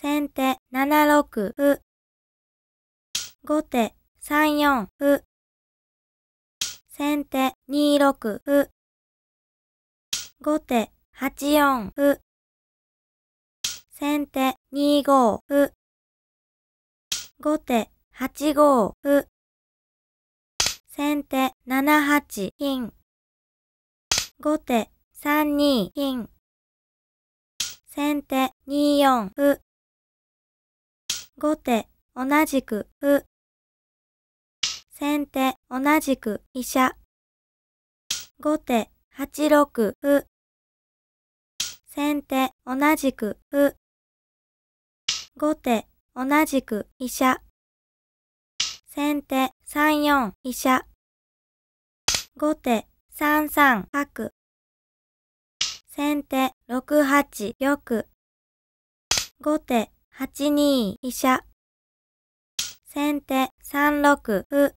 先手7六歩。後手3四歩。先手2六歩。後手8四歩。先手2五歩。後手8五歩。先手7八金。後手3二金。先手2四歩。後手、同じく歩。先手、同じく飛車。後手、8六歩。先手、同じく歩。後手、同じく飛車。先手、3四飛車。後手、3三角。先手、6八玉。後手、8二飛車。先手3六歩。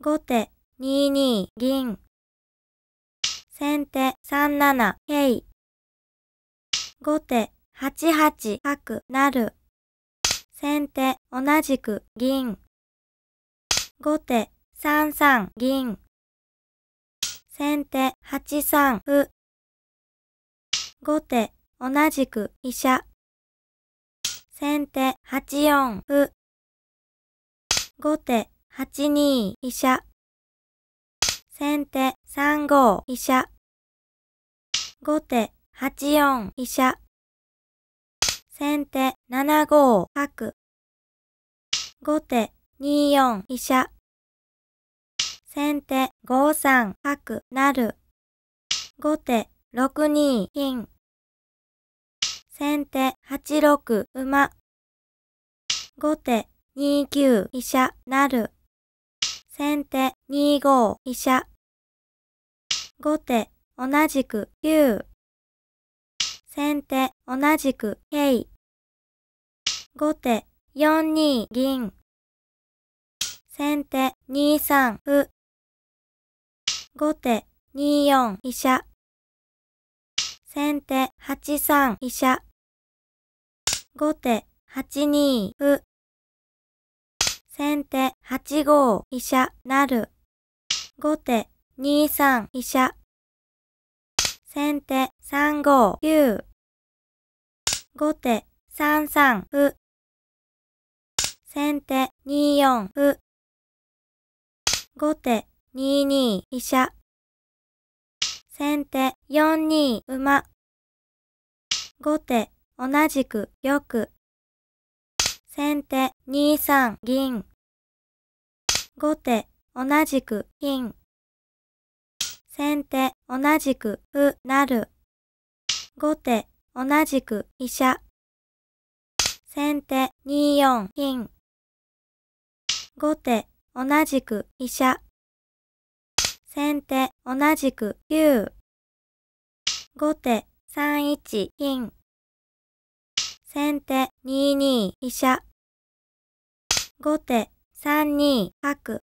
後手2二銀。先手3七桂。後手8八角なる。先手同じく銀。後手3三銀。先手8三歩。後手同じく飛車。先手8四歩。後手8二飛車。先手3五飛車。後手8四飛車。先手7五角。後手2四飛車。先手5三角なる。後手6二金。先手8六馬。後手2九飛車なる。先手2五飛車。後手同じく9。先手同じく桂。後手4二銀。先手2三歩。後手2四飛車。先手8三飛車。後手8二歩。先手8五飛車なる。後手2三飛車。先手3五9。後手3三歩。先手2四歩。後手2二飛車。先手4二馬。後手同じく、よく。先手、2三銀。後手、同じく、金。先手、同じく、歩、なる。後手、同じく、飛車。先手、2四金。後手、同じく、飛車。先手、同じく、9。後手、3一金。先手2二飛車。後手3二角。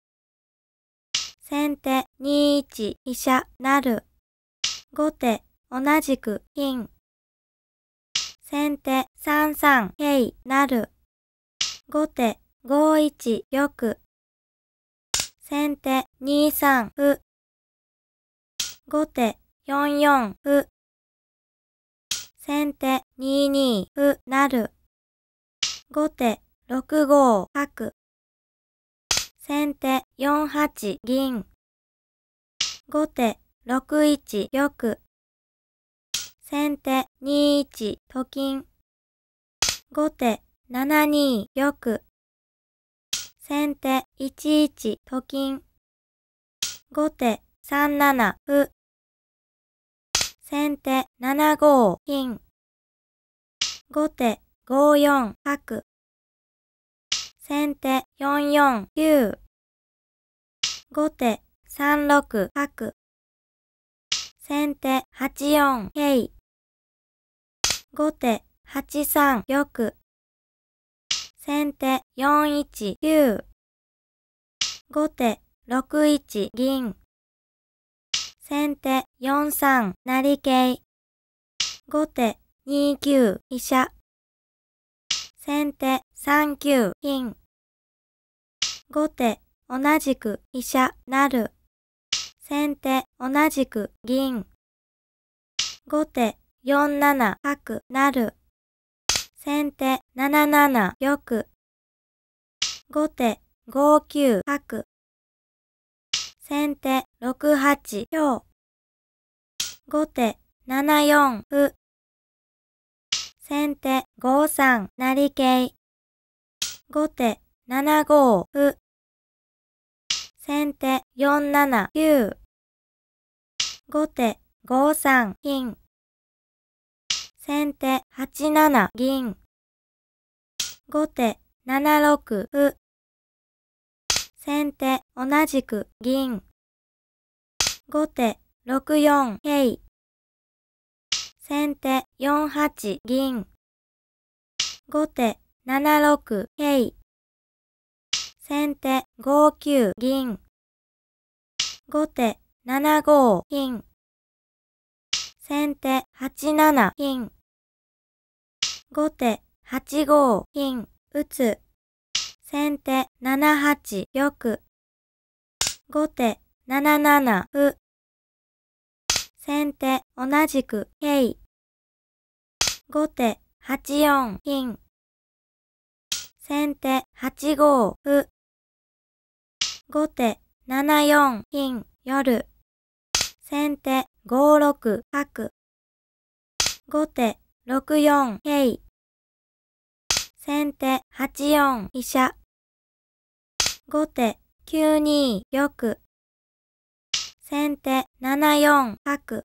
先手2一飛車なる。後手同じく金。先手3三桂なる。後手5一玉。先手2三歩。後手4四歩。先手2二歩なる。後手6五角。先手4八銀。後手6一玉。先手2一と金。後手7二玉。先手1一と金。後手3七歩。先手7五金。後手5四角。先手4四九。後手3六角。先手8四桂。後手8三玉。先手4一九。後手6一銀。先手4三成桂。後手2九飛車。先手3九金。後手同じく飛車なる。先手同じく銀。後手4七角なる。先手7七玉。後手5九角。先手6八強。後手7四歩。先手5三成桂。後手7五歩。先手4七九。後手5三金。先手8七銀。後手7六歩。先手同じく銀。後手6四い先手4八銀。後手7六い先手5九銀。後手7五金。先手8七金。後手8五金打つ。先手七八玉。後手七七歩。先手同じくい。後手八四金。先手八五歩。後手七四金夜。先手五六角。後手六四い。先手8四飛車。後手9二玉。先手7四角。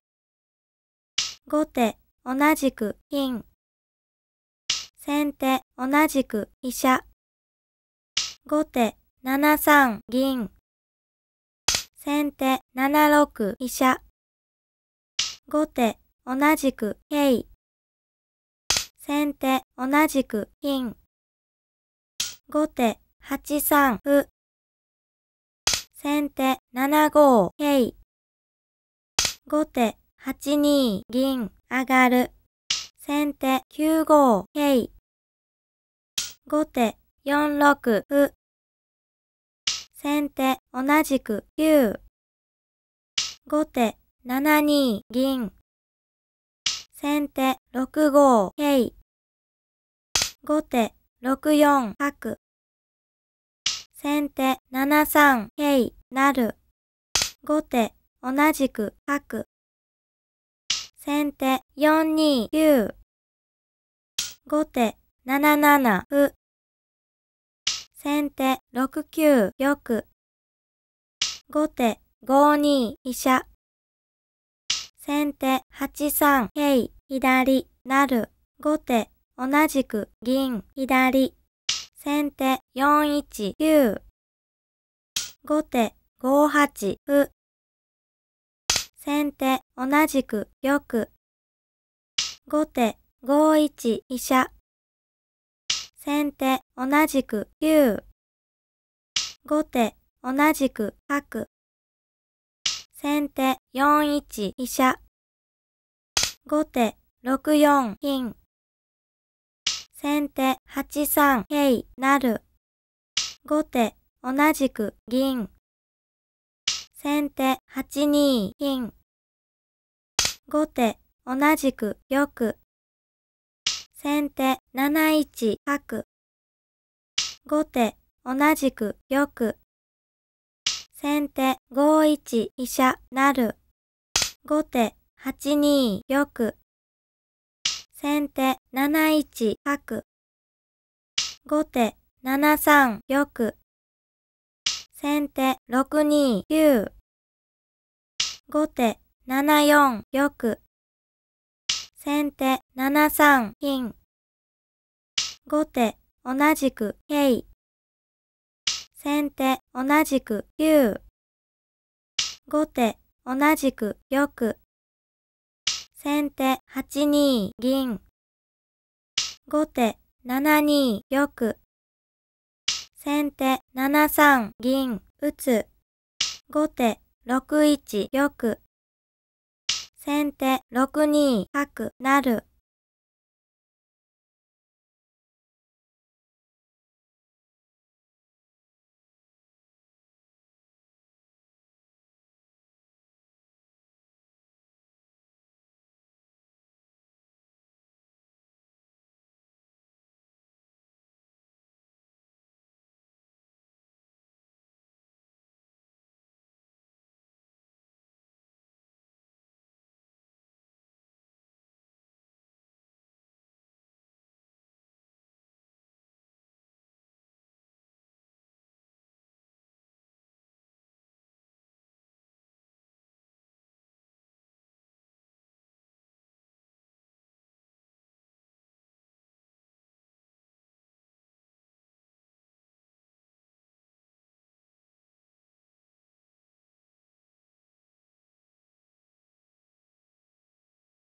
後手同じく金。先手同じく飛車。後手7三銀。先手7六飛車。後手同じく桂。先手同じく金。後手8三歩。先手7五桂。後手8二銀上がる。先手9五桂。後手4六歩。先手同じく9。後手7二銀先手6五桂。後手6四角。先手7三桂なる。後手同じく角。先手4二9。後手7七歩。先手6九玉。後手5二飛車。先手8三桂、左、なる。後手、同じく銀、左。先手4一9。後手5八歩。先手同じく玉。後手5一飛車。先手同じく9。後手同じく角。先手4一飛車。後手6四金。先手8三桂なる。後手同じく銀。先手8二金。後手同じく玉。先手7一角。後手同じく玉。先手5一飛車なる。後手8二玉。先手7一角。後手7三玉。先手6二竜。後手7四玉。先手7三金。後手同じく桂。先手同じく9。後手同じく玉。先手8二銀。後手7二玉。先手7三銀打つ。後手6一玉。先手6二角なる。